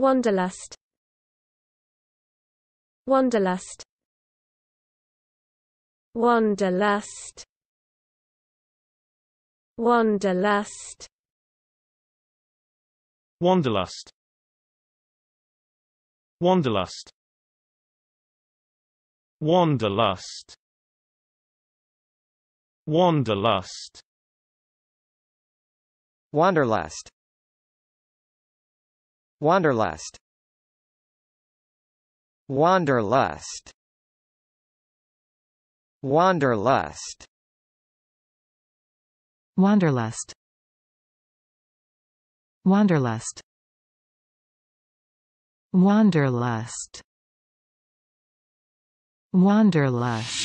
Wanderlust Wanderlust Wanderlust Wanderlust Wanderlust Wanderlust Wanderlust Wanderlust Wanderlust Wanderlust Wanderlust Wanderlust Wanderlust Wanderlust Wanderlust Wanderlust